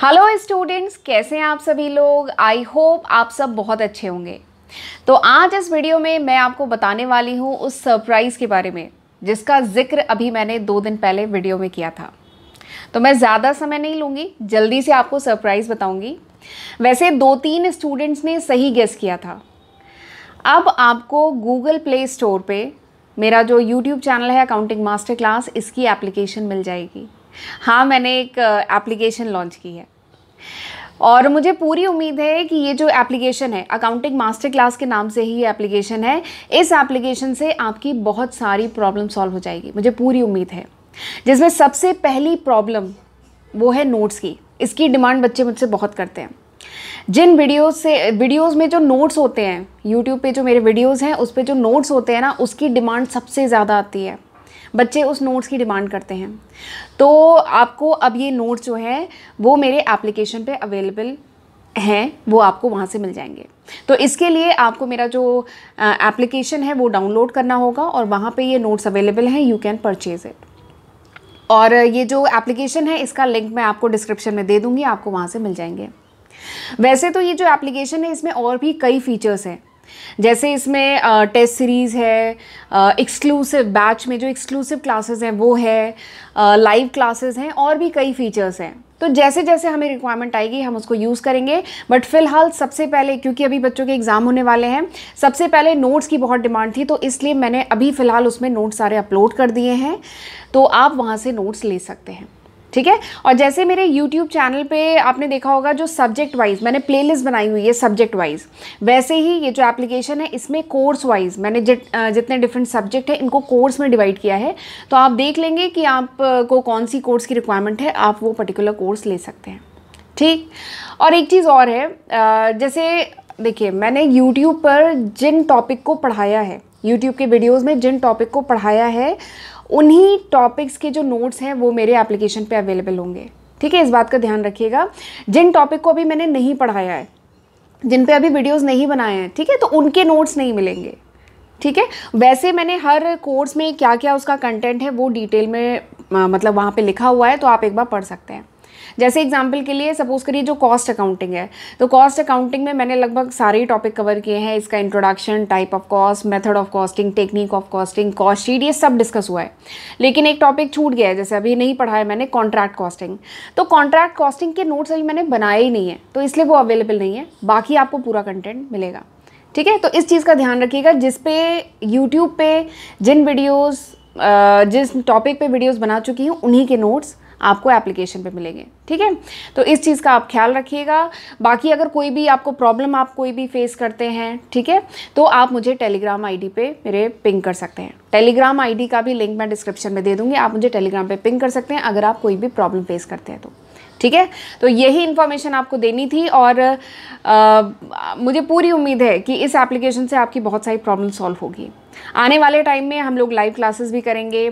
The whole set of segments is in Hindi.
हेलो स्टूडेंट्स कैसे हैं आप सभी लोग आई होप आप सब बहुत अच्छे होंगे तो आज इस वीडियो में मैं आपको बताने वाली हूँ उस सरप्राइज़ के बारे में जिसका जिक्र अभी मैंने दो दिन पहले वीडियो में किया था तो मैं ज़्यादा समय नहीं लूँगी जल्दी से आपको सरप्राइज़ बताऊँगी वैसे दो तीन स्टूडेंट्स ने सही गेस किया था अब आपको गूगल प्ले स्टोर पर मेरा जो यूट्यूब चैनल है अकाउंटिंग मास्टर क्लास इसकी एप्लीकेशन मिल जाएगी हाँ मैंने एक एप्लीकेशन लॉन्च की है और मुझे पूरी उम्मीद है कि ये जो एप्लीकेशन है अकाउंटिंग मास्टर क्लास के नाम से ही ये एप्लीकेशन है इस एप्लीकेशन से आपकी बहुत सारी प्रॉब्लम सॉल्व हो जाएगी मुझे पूरी उम्मीद है जिसमें सबसे पहली प्रॉब्लम वो है नोट्स की इसकी डिमांड बच्चे मुझसे बहुत करते हैं जिन वीडियोस से वीडियोस में जो नोट्स होते हैं यूट्यूब पे जो मेरे वीडियोस हैं उस पर जो नोट्स होते हैं ना उसकी डिमांड सबसे ज़्यादा आती है बच्चे उस नोट्स की डिमांड करते हैं तो आपको अब ये नोट्स जो है वो मेरे एप्लीकेशन पे अवेलेबल हैं वो आपको वहाँ से मिल जाएंगे तो इसके लिए आपको मेरा जो एप्लीकेशन है वो डाउनलोड करना होगा और वहाँ पे ये नोट्स अवेलेबल हैं यू कैन परचेज़ इट और ये जो एप्लीकेशन है इसका लिंक मैं आपको डिस्क्रिप्शन में दे दूँगी आपको वहाँ से मिल जाएंगे वैसे तो ये जो एप्लीकेशन है इसमें और भी कई फीचर्स हैं जैसे इसमें टेस्ट सीरीज़ है एक्सक्लूसिव बैच में जो एक्सक्लूसिव क्लासेस हैं वो है लाइव क्लासेस हैं और भी कई फीचर्स हैं तो जैसे जैसे हमें रिक्वायरमेंट आएगी हम उसको यूज़ करेंगे बट फिलहाल सबसे पहले क्योंकि अभी बच्चों के एग्ज़ाम होने वाले हैं सबसे पहले नोट्स की बहुत डिमांड थी तो इसलिए मैंने अभी फ़िलहाल उसमें नोट्स सारे अपलोड कर दिए हैं तो आप वहाँ से नोट्स ले सकते हैं ठीक है और जैसे मेरे यूट्यूब चैनल पे आपने देखा होगा जो सब्जेक्ट वाइज मैंने प्लेलिस्ट बनाई हुई है सब्जेक्ट वाइज वैसे ही ये जो एप्लीकेशन है इसमें कोर्स वाइज मैंने जित जितने डिफरेंट सब्जेक्ट हैं इनको कोर्स में डिवाइड किया है तो आप देख लेंगे कि आपको कौन सी कोर्स की रिक्वायरमेंट है आप वो पर्टिकुलर कोर्स ले सकते हैं ठीक और एक चीज़ और है जैसे देखिए मैंने यूट्यूब पर जिन टॉपिक को पढ़ाया है यूट्यूब के वीडियोस में जिन टॉपिक को पढ़ाया है उन्हीं टॉपिक्स के जो नोट्स हैं वो मेरे एप्लीकेशन पे अवेलेबल होंगे ठीक है इस बात का ध्यान रखिएगा जिन टॉपिक को अभी मैंने नहीं पढ़ाया है जिन पे अभी वीडियोस नहीं बनाए हैं ठीक है तो उनके नोट्स नहीं मिलेंगे ठीक है वैसे मैंने हर कोर्स में क्या क्या उसका कंटेंट है वो डिटेल में मतलब वहाँ पे लिखा हुआ है तो आप एक बार पढ़ सकते हैं जैसे एग्जाम्पल के लिए सपोज करिए जो कॉस्ट अकाउंटिंग है तो कॉस्ट अकाउंटिंग में मैंने लगभग सारे टॉपिक कवर किए हैं इसका introduction type of cost method of costing technique of costing cost sheet ये सब डिस्कस हुआ है लेकिन एक टॉपिक छूट गया है जैसे अभी नहीं पढ़ा है मैंने कॉन्ट्रैक्ट कॉस्टिंग तो कॉन्ट्रैक्ट कॉस्टिंग के नोट्स अभी मैंने बनाए ही नहीं है तो इसलिए वो अवेलेबल नहीं है बाकी आपको पूरा कंटेंट मिलेगा ठीक है तो इस चीज़ का ध्यान रखिएगा जिस पे यूट्यूब पे जिन वीडियोस जिस टॉपिक पे वीडियोस बना चुकी हूँ उन्हीं के नोट्स आपको एप्लीकेशन पे मिलेंगे ठीक है तो इस चीज़ का आप ख्याल रखिएगा बाकी अगर कोई भी आपको प्रॉब्लम आप कोई भी फेस करते हैं ठीक है तो आप मुझे टेलीग्राम आईडी पे मेरे पिंग कर सकते हैं टेलीग्राम आईडी का भी लिंक मैं डिस्क्रिप्शन में दे दूँगी आप मुझे टेलीग्राम पर पिंग कर सकते हैं अगर आप कोई भी प्रॉब्लम फेस करते हैं तो ठीक है तो यही इन्फॉर्मेशन आपको देनी थी और आ, मुझे पूरी उम्मीद है कि इस एप्लीकेशन से आपकी बहुत सारी प्रॉब्लम सॉल्व होगी आने वाले टाइम में हम लोग लाइव क्लासेस भी करेंगे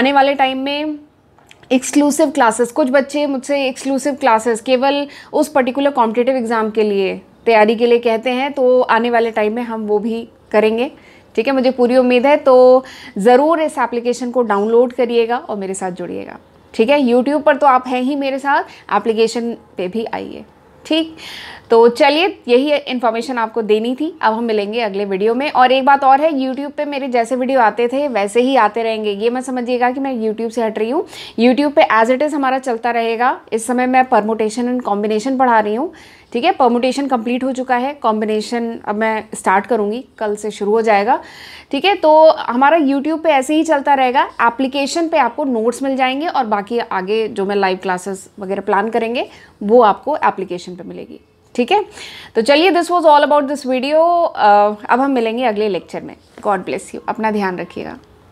आने वाले टाइम में एक्सक्लूसिव क्लासेस कुछ बच्चे मुझसे एक्सक्लूसिव क्लासेस केवल उस पर्टिकुलर कॉम्पिटेटिव एग्ज़ाम के लिए तैयारी के लिए कहते हैं तो आने वाले टाइम में हम वो भी करेंगे ठीक है मुझे पूरी उम्मीद है तो ज़रूर इस एप्लीकेशन को डाउनलोड करिएगा और मेरे साथ जुड़िएगा ठीक है यूट्यूब पर तो आप हैं ही मेरे साथ एप्लीकेशन पे भी आइए ठीक तो चलिए यही इन्फॉर्मेशन आपको देनी थी अब हम मिलेंगे अगले वीडियो में और एक बात और है यूट्यूब पे मेरे जैसे वीडियो आते थे वैसे ही आते रहेंगे ये मैं समझिएगा कि मैं यूट्यूब से हट रही हूँ यूट्यूब पे एज इट इज़ हमारा चलता रहेगा इस समय मैं परमोटेशन एंड कॉम्बिनेशन पढ़ा रही हूँ ठीक है परमुटेशन कंप्लीट हो चुका है कॉम्बिनेशन अब मैं स्टार्ट करूँगी कल से शुरू हो जाएगा ठीक है तो हमारा यूट्यूब पे ऐसे ही चलता रहेगा एप्लीकेशन पे आपको नोट्स मिल जाएंगे और बाकी आगे जो मैं लाइव क्लासेस वगैरह प्लान करेंगे वो आपको एप्लीकेशन पे मिलेगी ठीक है तो चलिए this was all about this video अब हम मिलेंगे अगले लेक्चर में गॉड ब्लेस यू अपना ध्यान रखिएगा